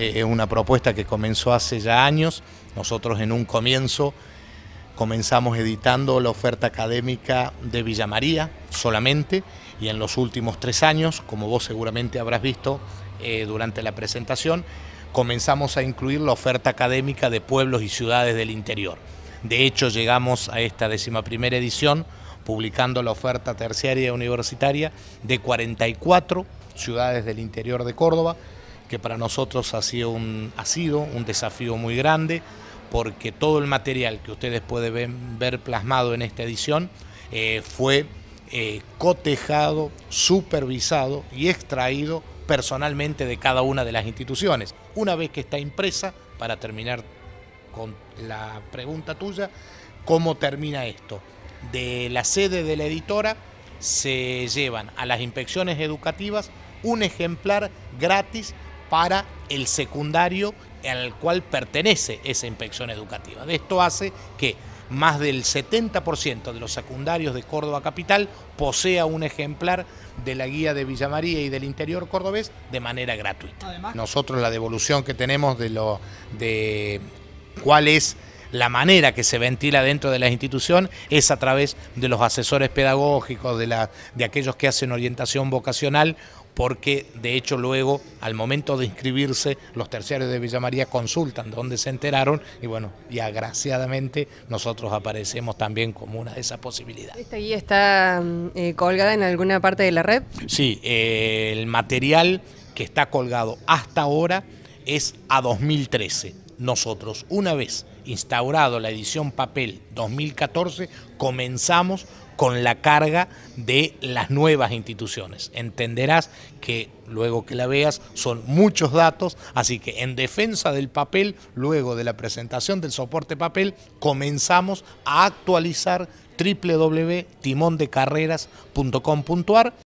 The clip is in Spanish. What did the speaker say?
Es una propuesta que comenzó hace ya años. Nosotros en un comienzo comenzamos editando la oferta académica de Villa María solamente y en los últimos tres años, como vos seguramente habrás visto eh, durante la presentación, comenzamos a incluir la oferta académica de pueblos y ciudades del interior. De hecho, llegamos a esta décima primera edición publicando la oferta terciaria universitaria de 44 ciudades del interior de Córdoba, que para nosotros ha sido un, ha sido un desafío muy grande, porque todo el material que ustedes pueden ver plasmado en esta edición eh, fue eh, cotejado, supervisado y extraído personalmente de cada una de las instituciones. Una vez que está impresa, para terminar con la pregunta tuya, ¿cómo termina esto? De la sede de la editora se llevan a las inspecciones educativas un ejemplar gratis para el secundario al cual pertenece esa inspección educativa. esto hace que más del 70% de los secundarios de Córdoba Capital posea un ejemplar de la guía de Villa María y del interior cordobés de manera gratuita. Nosotros la devolución que tenemos de lo de cuál es la manera que se ventila dentro de la institución es a través de los asesores pedagógicos, de, la, de aquellos que hacen orientación vocacional porque de hecho luego al momento de inscribirse los terciarios de Villa María consultan dónde se enteraron y bueno, y agraciadamente nosotros aparecemos también como una de esas posibilidades. ¿Esta guía está eh, colgada en alguna parte de la red? Sí, eh, el material que está colgado hasta ahora es a 2013. Nosotros, una vez instaurado la edición papel 2014, comenzamos con la carga de las nuevas instituciones. Entenderás que luego que la veas son muchos datos, así que en defensa del papel, luego de la presentación del soporte papel, comenzamos a actualizar www.timondecarreras.com.ar